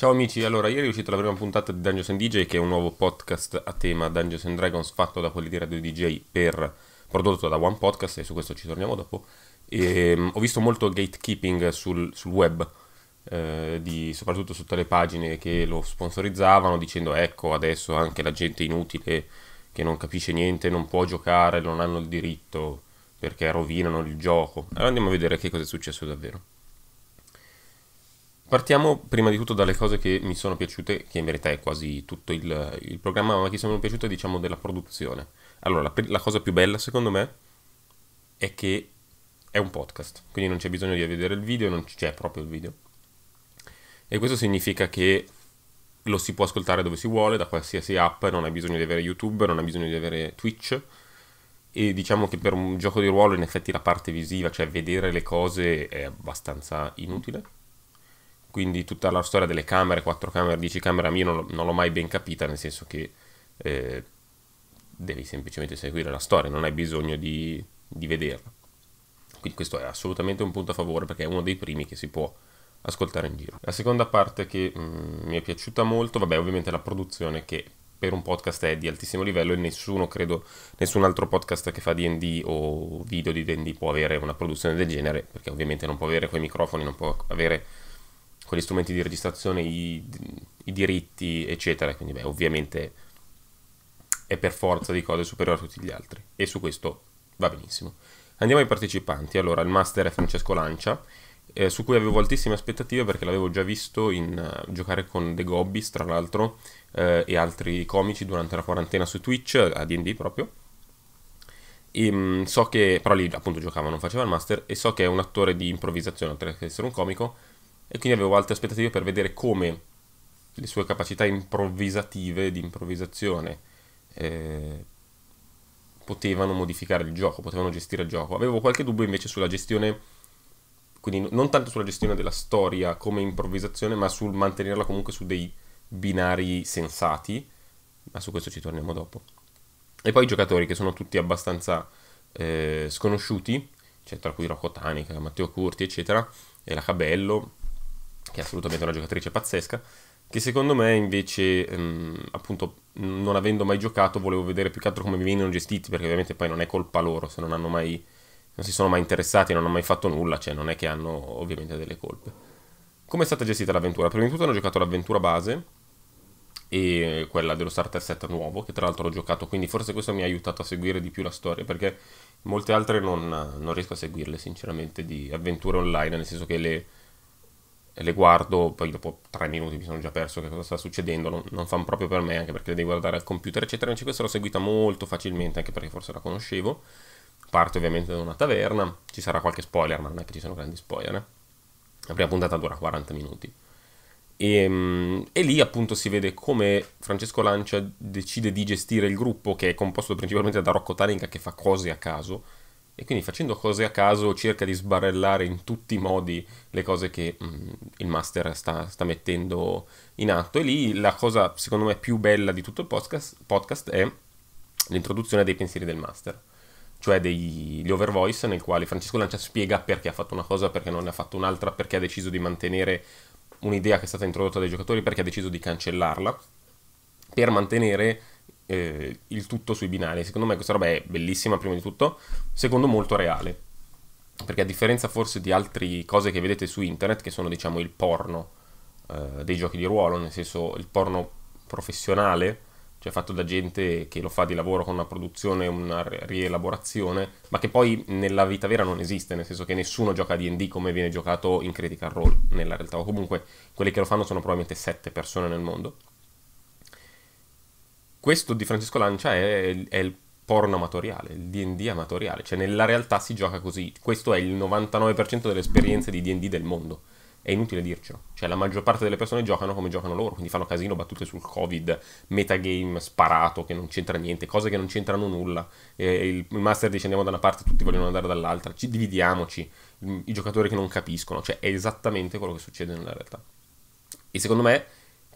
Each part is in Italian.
Ciao amici, allora ieri è uscita la prima puntata di Dungeons and DJ che è un nuovo podcast a tema Dungeons and Dragons fatto da quelli di Radio DJ per, prodotto da One Podcast e su questo ci torniamo dopo. E, ehm, ho visto molto gatekeeping sul, sul web, eh, di, soprattutto sotto le pagine che lo sponsorizzavano dicendo ecco adesso anche la gente inutile che non capisce niente non può giocare, non hanno il diritto perché rovinano il gioco. Allora andiamo a vedere che cosa è successo davvero. Partiamo prima di tutto dalle cose che mi sono piaciute, che in verità è quasi tutto il, il programma, ma che sono piaciute diciamo della produzione. Allora, la, la, cosa più bella secondo me è che è un podcast, quindi non c'è bisogno di vedere il video, non c'è proprio il video. E questo significa che lo si può ascoltare dove si vuole, da qualsiasi app, non hai bisogno di avere YouTube, non hai bisogno di avere Twitch. E diciamo che per un gioco di ruolo in effetti la parte visiva, cioè vedere le cose, è abbastanza inutile quindi tutta la storia delle camere, 4 camere, 10 camere, io non, non l'ho mai ben capita, nel senso che eh, devi semplicemente seguire la storia, non hai bisogno di, di, vederla. Quindi questo è assolutamente un punto a favore perché è uno dei primi che si può ascoltare in giro. La seconda parte che mh, mm, mi è piaciuta molto, vabbè ovviamente la produzione che per un podcast è di altissimo livello e nessuno, credo, nessun altro podcast che fa DD o video di DD può avere una produzione del genere, perché ovviamente non può avere quei microfoni, non può avere con gli strumenti di registrazione, i, i diritti, eccetera. Quindi, beh, ovviamente è per forza di cose superiore a tutti gli altri. E su questo va benissimo. Andiamo ai partecipanti. Allora, il master è Francesco Lancia, eh, su cui avevo altissime aspettative perché l'avevo già visto in, uh, giocare con The Gobbies, tra l'altro, eh, e altri comici durante la quarantena su Twitch, a D&D proprio. E, ehm, mh, so che, però lì appunto giocava, non faceva il master, e so che è un attore di improvvisazione, oltre ad essere un comico, e quindi avevo altre aspettative per vedere come le sue capacità improvvisative di improvvisazione eh, potevano modificare il gioco, potevano gestire il gioco. Avevo qualche dubbio invece sulla gestione, quindi non tanto sulla gestione della storia come improvvisazione, ma sul mantenerla comunque su dei binari sensati, ma su questo ci torniamo dopo. E poi i giocatori che sono tutti abbastanza eh, sconosciuti, cioè tra cui Rocco Tanica, Matteo Curti, eccetera, e la Cabello, che è assolutamente una giocatrice pazzesca, che secondo me invece, mh, ehm, appunto, non avendo mai giocato, volevo vedere più che altro come mi venivano gestiti, perché ovviamente poi non è colpa loro se non hanno mai, non si sono mai interessati, non hanno mai fatto nulla, cioè non è che hanno ovviamente delle colpe. Come è stata gestita l'avventura? Prima di tutto hanno giocato l'avventura base e quella dello starter set nuovo, che tra l'altro ho giocato, quindi forse questo mi ha aiutato a seguire di più la storia, perché molte altre non, non riesco a seguirle sinceramente di avventure online, nel senso che le le guardo, poi dopo tre minuti mi sono già perso che cosa sta succedendo, non, non fanno proprio per me, anche perché le devi guardare al computer, eccetera. Invece questa l'ho seguita molto facilmente, anche perché forse la conoscevo. Parte ovviamente da una taverna, ci sarà qualche spoiler, ma non è che ci sono grandi spoiler. Eh? La prima puntata dura 40 minuti. E, ehm, e, lì appunto si vede come Francesco Lancia decide di gestire il gruppo che è composto principalmente da Rocco Taringa che fa cose a caso e quindi facendo cose a caso cerca di sbarrellare in tutti i modi le cose che mh, mm, il master sta, sta, mettendo in atto. E lì la cosa, secondo me, più bella di tutto il podcast, podcast è l'introduzione dei pensieri del master, cioè degli overvoice nel quale Francesco Lancia spiega perché ha fatto una cosa, perché non ne ha fatto un'altra, perché ha deciso di mantenere un'idea che è stata introdotta dai giocatori, perché ha deciso di cancellarla, per mantenere eh, il tutto sui binari. Secondo me questa roba è bellissima, prima di tutto, secondo molto reale. Perché a differenza forse di altre cose che vedete su internet, che sono diciamo il porno eh, dei giochi di ruolo, nel senso il porno professionale, cioè fatto da gente che lo fa di lavoro con una produzione, una rielaborazione, ma che poi nella vita vera non esiste, nel senso che nessuno gioca a DD come viene giocato in Critical Role nella realtà, o comunque quelli che lo fanno sono probabilmente sette persone nel mondo questo di Francesco Lancia è, è il porno amatoriale, il DD amatoriale, cioè nella realtà si gioca così, questo è il 99% delle esperienze di DD del mondo, è inutile dircelo, cioè la maggior parte delle persone giocano come giocano loro, quindi fanno casino, battute sul covid, metagame sparato che non c'entra niente, cose che non c'entrano nulla, eh, il, il master dice andiamo da una parte, tutti vogliono andare dall'altra, ci dividiamoci, i giocatori che non capiscono, cioè è esattamente quello che succede nella realtà. E secondo me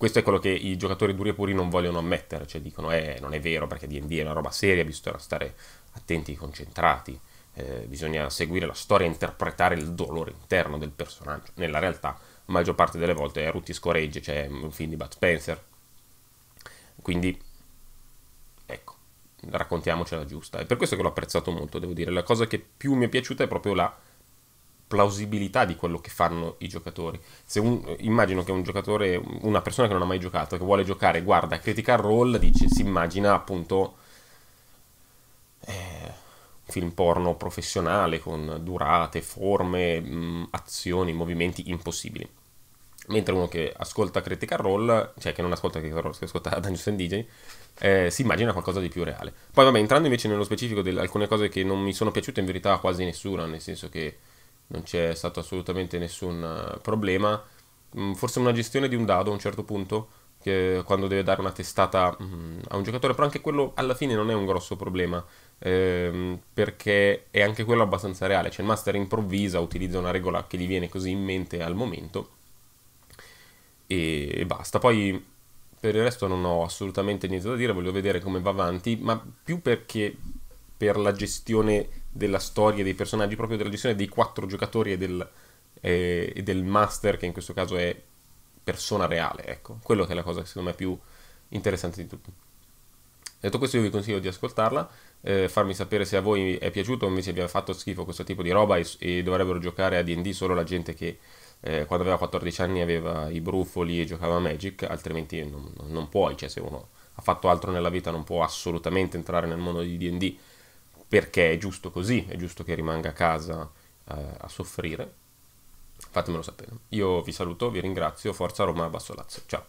questo è quello che i giocatori duri e puri non vogliono ammettere, cioè dicono eh non è vero perché D&D è una roba seria, bisogna stare attenti e concentrati, eh, bisogna seguire la storia e interpretare il dolore interno del personaggio. Nella realtà la maggior parte delle volte è eh, Rutti scoregge, c'è cioè un film di Bud Spencer, quindi ecco, raccontiamocela giusta. È per questo che l'ho apprezzato molto, devo dire, la cosa che più mi è piaciuta è proprio la plausibilità di quello che fanno i giocatori. Se un, eh, immagino che un giocatore, una persona che non ha mai giocato, che vuole giocare, guarda Critical Role, dice, si immagina appunto eh, un film porno professionale con durate, forme, mh, mm, azioni, movimenti impossibili. Mentre uno che ascolta Critical Role, cioè che non ascolta Critical Role, che ascolta Dungeons and DJ, eh, si immagina qualcosa di più reale. Poi vabbè, entrando invece nello specifico di alcune cose che non mi sono piaciute in verità quasi nessuna, nel senso che non c'è stato assolutamente nessun eh, problema. Mm, forse una gestione di un dado a un certo punto, quando deve dare una testata mm, a un giocatore, però anche quello alla fine non è un grosso problema, ehm, perché è anche quello abbastanza reale, cioè il master improvvisa, utilizza una regola che gli viene così in mente al momento e basta. Poi per il resto non ho assolutamente niente da dire, voglio vedere come va avanti, ma più perché per la gestione della storia dei personaggi, proprio della gestione dei quattro giocatori e del, eh, e del master, che in questo caso è persona reale, ecco, quello che è la cosa secondo me più interessante di tutto. Detto questo io vi consiglio di ascoltarla, eh, farmi sapere se a voi è piaciuto o invece vi ha fatto schifo questo tipo di roba e, e dovrebbero giocare a D&D solo la gente che eh, quando aveva 14 anni aveva i brufoli e giocava a Magic, altrimenti non, non puoi, cioè se uno ha fatto altro nella vita non può assolutamente entrare nel mondo di D&D perché è giusto così, è giusto che rimanga a casa eh, a soffrire. Fatemelo sapere. Io vi saluto, vi ringrazio, forza Roma Basso Lazio. Ciao.